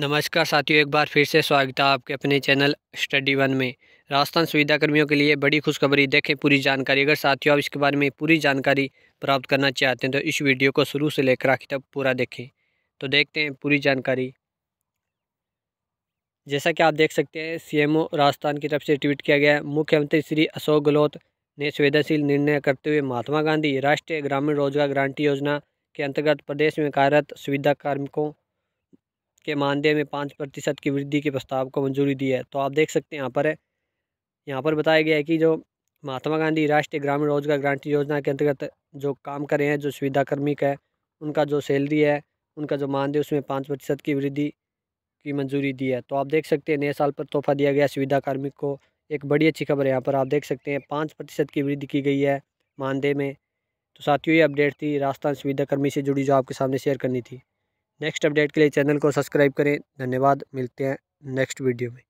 नमस्कार साथियों एक बार फिर से स्वागत है आपके अपने चैनल स्टडी वन में राजस्थान सुविधा कर्मियों के लिए बड़ी खुशखबरी देखें पूरी जानकारी अगर साथियों आप इसके बारे में पूरी जानकारी प्राप्त करना चाहते हैं तो इस वीडियो को शुरू से लेकर आखिर तक पूरा देखें तो देखते हैं पूरी जानकारी जैसा कि आप देख सकते हैं सी राजस्थान की तरफ से ट्वीट किया गया मुख्यमंत्री श्री अशोक गहलोत ने संवेदनशील निर्णय करते हुए महात्मा गांधी राष्ट्रीय ग्रामीण रोजगार गारंटी योजना के अंतर्गत प्रदेश में कार्यरत सुविधा कार्मिकों के मानदेय में पाँच प्रतिशत की वृद्धि के प्रस्ताव को मंजूरी दी है तो आप देख सकते हैं यहाँ पर है यहाँ पर बताया गया है कि जो महात्मा गांधी राष्ट्रीय ग्रामीण रोजगार गारंटी योजना के अंतर्गत जो काम कर रहे हैं जो सुविधा कर्मिक है उनका जो सैलरी है उनका जो मानदेय उसमें पाँच प्रतिशत की वृद्धि की मंजूरी दी है तो आप देख सकते हैं नए साल पर तोहफा दिया गया सुविधा कार्मिक को एक बड़ी अच्छी खबर है यहाँ पर आप देख सकते हैं पाँच प्रतिशत की वृद्धि की गई है मानदेय में तो साथियों ये अपडेट थी राजस्थान सुविधा कर्मी से जुड़ी जो आपके सामने शेयर करनी थी नेक्स्ट अपडेट के लिए चैनल को सब्सक्राइब करें धन्यवाद मिलते हैं नेक्स्ट वीडियो में